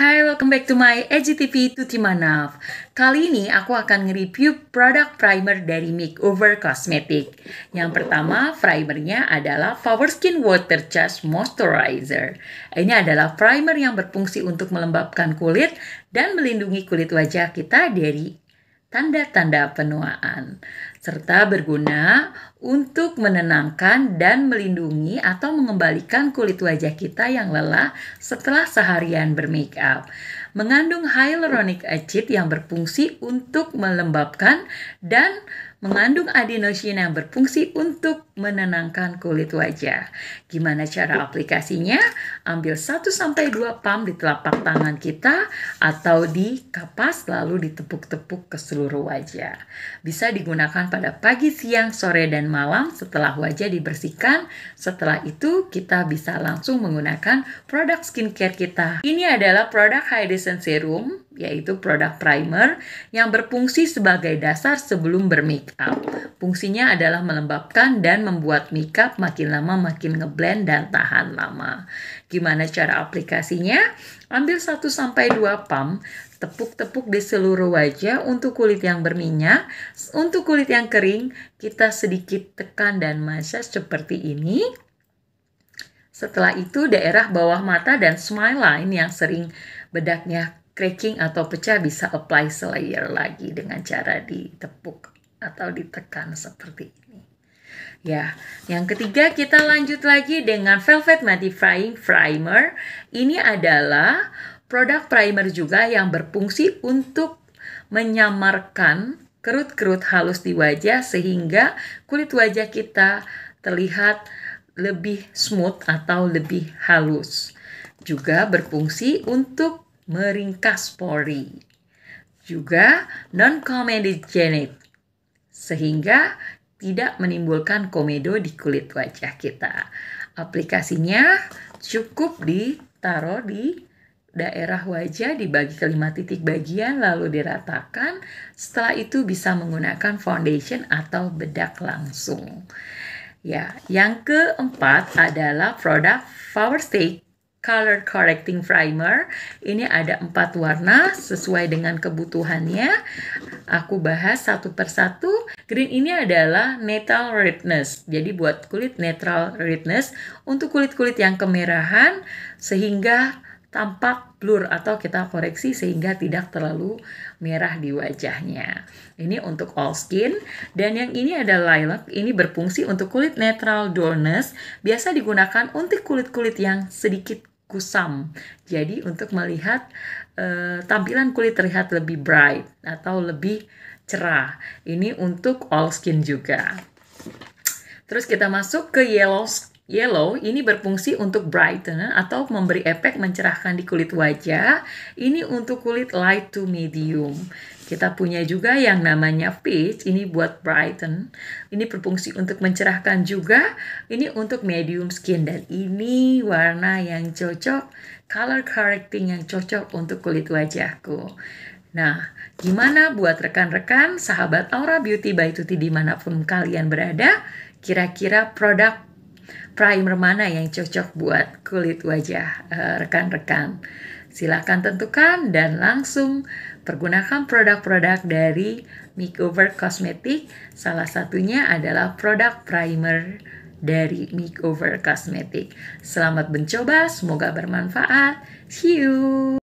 Hai, welcome back to my AGTV Tuti Manaf. Kali ini aku akan nge-review produk primer dari Makeover Cosmetic. Yang pertama, primernya adalah Power Skin Water Charge Moisturizer. Ini adalah primer yang berfungsi untuk melembabkan kulit dan melindungi kulit wajah kita dari tanda-tanda penuaan, serta berguna untuk menenangkan dan melindungi atau mengembalikan kulit wajah kita yang lelah setelah seharian bermake up. Mengandung hyaluronic acid yang berfungsi untuk melembabkan dan mengandung adenosin yang berfungsi untuk menenangkan kulit wajah. Gimana cara aplikasinya? Ambil 1-2 pump di telapak tangan kita atau di kapas lalu ditepuk-tepuk ke seluruh wajah. Bisa digunakan pada pagi, siang, sore, dan malam setelah wajah dibersihkan. Setelah itu kita bisa langsung menggunakan produk skincare kita. Ini adalah produk Hydration Serum yaitu produk primer yang berfungsi sebagai dasar sebelum bermake up. Fungsinya adalah melembabkan dan membuat make up makin lama makin ngeblend dan tahan lama. Gimana cara aplikasinya? Ambil 1 sampai 2 pump, tepuk-tepuk di seluruh wajah untuk kulit yang berminyak. Untuk kulit yang kering, kita sedikit tekan dan massage seperti ini. Setelah itu daerah bawah mata dan smile line yang sering bedaknya cracking atau pecah bisa apply selayer lagi dengan cara ditepuk atau ditekan seperti ini. Ya, yang ketiga kita lanjut lagi dengan Velvet Mattifying Primer. Ini adalah produk primer juga yang berfungsi untuk menyamarkan kerut-kerut halus di wajah sehingga kulit wajah kita terlihat lebih smooth atau lebih halus. Juga berfungsi untuk meringkas pori. Juga non-comedogenic, sehingga tidak menimbulkan komedo di kulit wajah kita. Aplikasinya cukup ditaruh di daerah wajah dibagi ke lima titik bagian lalu diratakan. Setelah itu bisa menggunakan foundation atau bedak langsung. Ya, yang keempat adalah produk Power Stake color correcting primer. Ini ada empat warna sesuai dengan kebutuhannya. Aku bahas satu persatu. Green ini adalah neutral redness. Jadi buat kulit neutral redness untuk kulit-kulit yang kemerahan sehingga tampak blur atau kita koreksi sehingga tidak terlalu merah di wajahnya. Ini untuk all skin dan yang ini ada lilac, ini berfungsi untuk kulit netral dullness, biasa digunakan untuk kulit-kulit yang sedikit kusam. Jadi untuk melihat e, tampilan kulit terlihat lebih bright atau lebih cerah. Ini untuk all skin juga. Terus kita masuk ke yellow Yellow ini berfungsi untuk brighten atau memberi efek mencerahkan di kulit wajah. Ini untuk kulit light to medium. Kita punya juga yang namanya peach, ini buat brighten. Ini berfungsi untuk mencerahkan juga. Ini untuk medium skin dan ini warna yang cocok, color correcting yang cocok untuk kulit wajahku. Nah, gimana buat rekan-rekan sahabat Aura Beauty by Tuti dimanapun kalian berada? Kira-kira produk primer mana yang cocok buat kulit wajah eh, rekan-rekan. Silahkan tentukan dan langsung pergunakan produk-produk dari Makeover Cosmetic. Salah satunya adalah produk primer dari Makeover Cosmetic. Selamat mencoba, semoga bermanfaat. See you!